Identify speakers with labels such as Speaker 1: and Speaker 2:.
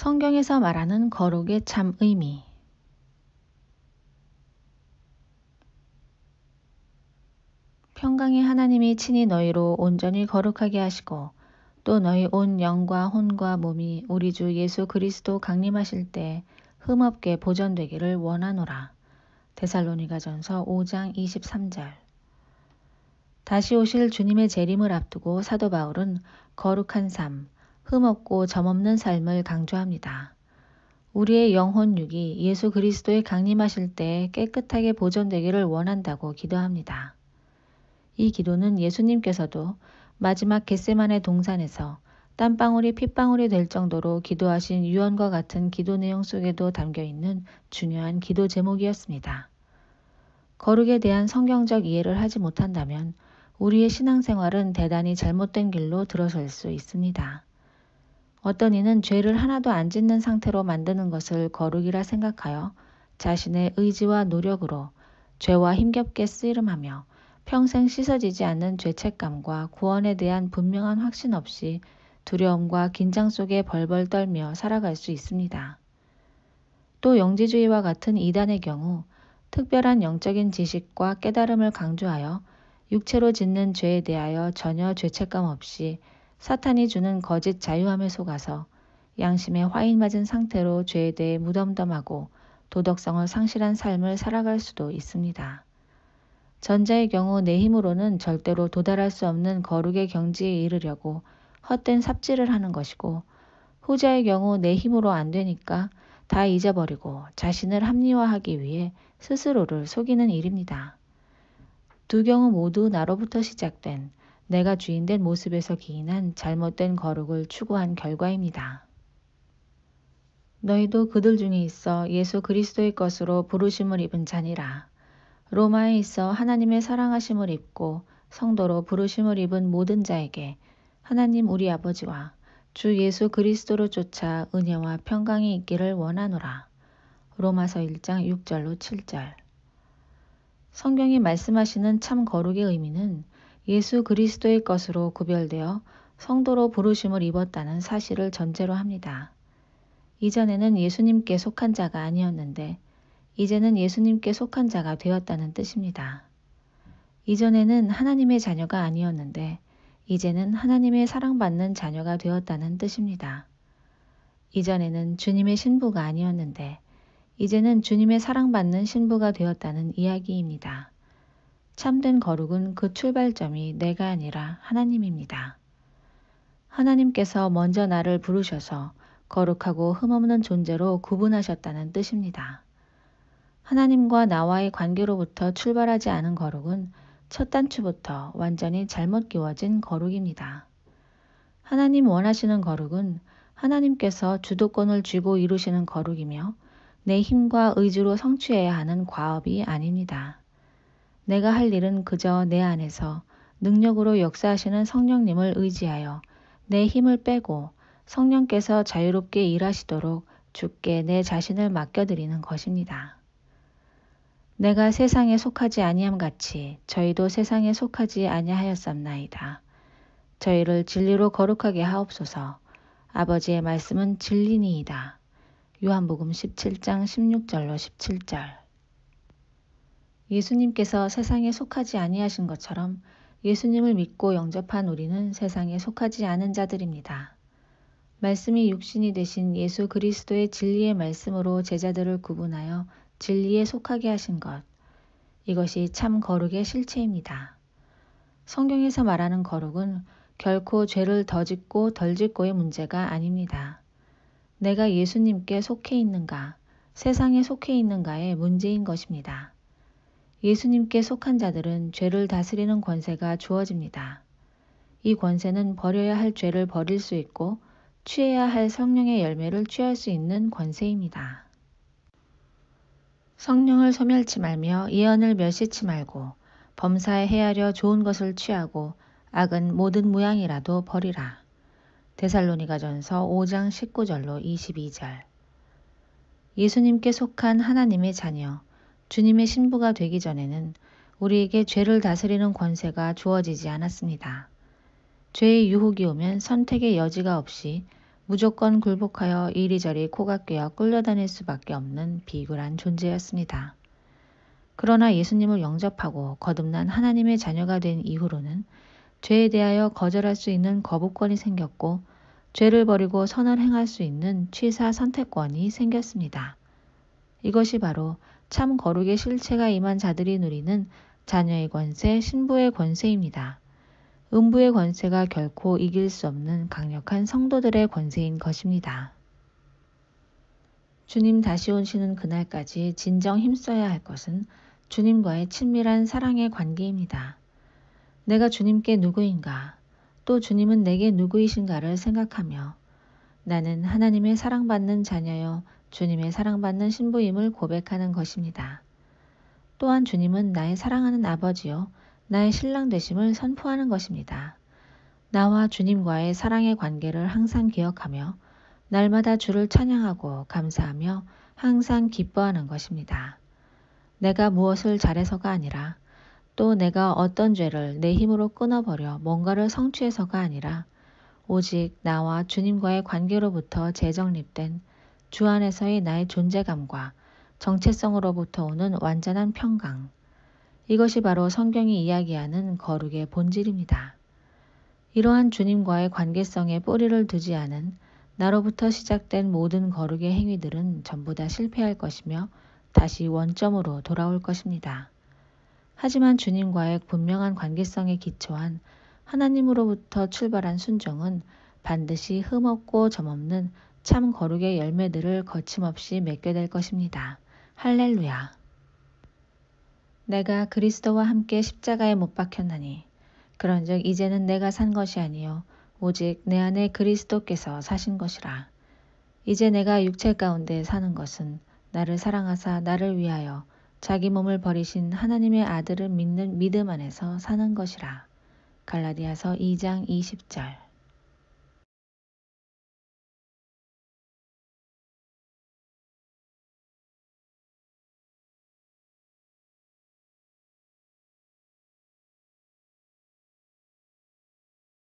Speaker 1: 성경에서 말하는 거룩의 참 의미. 평강의 하나님이 친히 너희로 온전히 거룩하게 하시고 또 너희 온 영과 혼과 몸이 우리 주 예수 그리스도 강림하실 때 흠없게 보존되기를 원하노라. 데살로니가전서 5장 23절. 다시 오실 주님의 재림을 앞두고 사도 바울은 거룩한 삶, 흠없고 점없는 삶을 강조합니다. 우리의 영혼육이 예수 그리스도의 강림하실 때 깨끗하게 보존되기를 원한다고 기도합니다. 이 기도는 예수님께서도 마지막 겟세만의 동산에서 땀방울이 핏방울이 될 정도로 기도하신 유언과 같은 기도 내용 속에도 담겨 있는 중요한 기도 제목이었습니다. 거룩에 대한 성경적 이해를 하지 못한다면 우리의 신앙생활은 대단히 잘못된 길로 들어설 수 있습니다. 어떤 이는 죄를 하나도 안 짓는 상태로 만드는 것을 거룩이라 생각하여 자신의 의지와 노력으로 죄와 힘겹게 쓰이름하며 평생 씻어지지 않는 죄책감과 구원에 대한 분명한 확신 없이 두려움과 긴장 속에 벌벌 떨며 살아갈 수 있습니다. 또 영지주의와 같은 이단의 경우 특별한 영적인 지식과 깨달음을 강조하여 육체로 짓는 죄에 대하여 전혀 죄책감 없이 사탄이 주는 거짓 자유함에 속아서 양심에 화인 맞은 상태로 죄에 대해 무덤덤하고 도덕성을 상실한 삶을 살아갈 수도 있습니다. 전자의 경우 내 힘으로는 절대로 도달할 수 없는 거룩의 경지에 이르려고 헛된 삽질을 하는 것이고 후자의 경우 내 힘으로 안 되니까 다 잊어버리고 자신을 합리화하기 위해 스스로를 속이는 일입니다. 두 경우 모두 나로부터 시작된 내가 주인된 모습에서 기인한 잘못된 거룩을 추구한 결과입니다. 너희도 그들 중에 있어 예수 그리스도의 것으로 부르심을 입은 자니라. 로마에 있어 하나님의 사랑하심을 입고 성도로 부르심을 입은 모든 자에게 하나님 우리 아버지와 주 예수 그리스도로 쫓아 은혜와 평강이 있기를 원하노라. 로마서 1장 6절로 7절. 성경이 말씀하시는 참 거룩의 의미는 예수 그리스도의 것으로 구별되어 성도로 부르심을 입었다는 사실을 전제로 합니다. 이전에는 예수님께 속한 자가 아니었는데 이제는 예수님께 속한 자가 되었다는 뜻입니다. 이전에는 하나님의 자녀가 아니었는데 이제는 하나님의 사랑받는 자녀가 되었다는 뜻입니다. 이전에는 주님의 신부가 아니었는데 이제는 주님의 사랑받는 신부가 되었다는 이야기입니다. 참된 거룩은 그 출발점이 내가 아니라 하나님입니다. 하나님께서 먼저 나를 부르셔서 거룩하고 흠없는 존재로 구분하셨다는 뜻입니다. 하나님과 나와의 관계로부터 출발하지 않은 거룩은 첫 단추부터 완전히 잘못 끼워진 거룩입니다. 하나님 원하시는 거룩은 하나님께서 주도권을 쥐고 이루시는 거룩이며 내 힘과 의지로 성취해야 하는 과업이 아닙니다. 내가 할 일은 그저 내 안에서 능력으로 역사하시는 성령님을 의지하여 내 힘을 빼고 성령께서 자유롭게 일하시도록 주께 내 자신을 맡겨드리는 것입니다. 내가 세상에 속하지 아니함 같이 저희도 세상에 속하지 아니하였었나이다 저희를 진리로 거룩하게 하옵소서. 아버지의 말씀은 진리니이다. 요한복음 17장 16절로 17절 예수님께서 세상에 속하지 아니하신 것처럼 예수님을 믿고 영접한 우리는 세상에 속하지 않은 자들입니다. 말씀이 육신이 되신 예수 그리스도의 진리의 말씀으로 제자들을 구분하여 진리에 속하게 하신 것. 이것이 참 거룩의 실체입니다. 성경에서 말하는 거룩은 결코 죄를 더 짓고 덜 짓고의 문제가 아닙니다. 내가 예수님께 속해 있는가, 세상에 속해 있는가의 문제인 것입니다. 예수님께 속한 자들은 죄를 다스리는 권세가 주어집니다. 이 권세는 버려야 할 죄를 버릴 수 있고 취해야 할 성령의 열매를 취할 수 있는 권세입니다. 성령을 소멸치 말며 예언을 멸시치 말고 범사에 헤아려 좋은 것을 취하고 악은 모든 모양이라도 버리라. 데살로니가전서 5장 19절로 22절. 예수님께 속한 하나님의 자녀 주님의 신부가 되기 전에는 우리에게 죄를 다스리는 권세가 주어지지 않았습니다. 죄의 유혹이 오면 선택의 여지가 없이 무조건 굴복하여 이리저리 코가 꿰어 끌려다닐 수밖에 없는 비굴한 존재였습니다. 그러나 예수님을 영접하고 거듭난 하나님의 자녀가 된 이후로는 죄에 대하여 거절할 수 있는 거부권이 생겼고 죄를 버리고 선을 행할 수 있는 취사 선택권이 생겼습니다. 이것이 바로 참 거룩의 실체가 임한 자들이 누리는 자녀의 권세, 신부의 권세입니다. 음부의 권세가 결코 이길 수 없는 강력한 성도들의 권세인 것입니다. 주님 다시 오시는 그날까지 진정 힘써야 할 것은 주님과의 친밀한 사랑의 관계입니다. 내가 주님께 누구인가, 또 주님은 내게 누구이신가를 생각하며 나는 하나님의 사랑받는 자녀여 주님의 사랑받는 신부임을 고백하는 것입니다. 또한 주님은 나의 사랑하는 아버지요, 나의 신랑 되심을 선포하는 것입니다. 나와 주님과의 사랑의 관계를 항상 기억하며 날마다 주를 찬양하고 감사하며 항상 기뻐하는 것입니다. 내가 무엇을 잘해서가 아니라 또 내가 어떤 죄를 내 힘으로 끊어버려 뭔가를 성취해서가 아니라 오직 나와 주님과의 관계로부터 재정립된 주 안에서의 나의 존재감과 정체성으로부터 오는 완전한 평강. 이것이 바로 성경이 이야기하는 거룩의 본질입니다. 이러한 주님과의 관계성에 뿌리를 두지 않은 나로부터 시작된 모든 거룩의 행위들은 전부 다 실패할 것이며 다시 원점으로 돌아올 것입니다. 하지만 주님과의 분명한 관계성에 기초한 하나님으로부터 출발한 순종은 반드시 흠없고 점없는 참 거룩의 열매들을 거침없이 맺게 될 것입니다. 할렐루야. 내가 그리스도와 함께 십자가에 못 박혔나니 그런즉 이제는 내가 산 것이 아니요 오직 내 안에 그리스도께서 사신 것이라. 이제 내가 육체 가운데 사는 것은 나를 사랑하사 나를 위하여 자기 몸을 버리신 하나님의 아들을 믿는 믿음 안에서 사는 것이라. 갈라디아서 2장 20절.